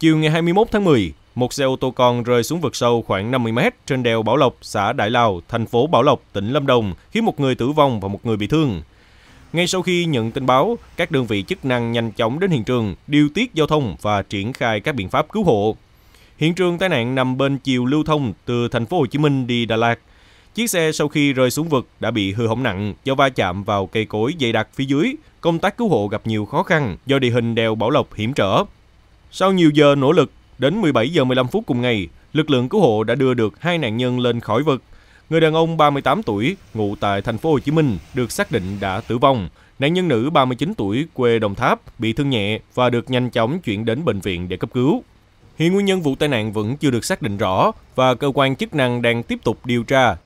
Chiều ngày 21 tháng 10, một xe ô tô con rơi xuống vực sâu khoảng 50 mét trên đèo Bảo Lộc, xã Đại Lào, thành phố Bảo Lộc, tỉnh Lâm Đồng, khiến một người tử vong và một người bị thương. Ngay sau khi nhận tin báo, các đơn vị chức năng nhanh chóng đến hiện trường, điều tiết giao thông và triển khai các biện pháp cứu hộ. Hiện trường tai nạn nằm bên chiều lưu thông từ thành phố Hồ Chí Minh đi Đà Lạt. Chiếc xe sau khi rơi xuống vực đã bị hư hỏng nặng do va chạm vào cây cối dày đặc phía dưới. Công tác cứu hộ gặp nhiều khó khăn do địa hình đèo Bảo Lộc hiểm trở. Sau nhiều giờ nỗ lực, đến 17 giờ 15 phút cùng ngày, lực lượng cứu hộ đã đưa được hai nạn nhân lên khỏi vực. Người đàn ông 38 tuổi, ngụ tại thành phố Hồ Chí Minh, được xác định đã tử vong. Nạn nhân nữ 39 tuổi, quê Đồng Tháp, bị thương nhẹ và được nhanh chóng chuyển đến bệnh viện để cấp cứu. Hiện nguyên nhân vụ tai nạn vẫn chưa được xác định rõ và cơ quan chức năng đang tiếp tục điều tra.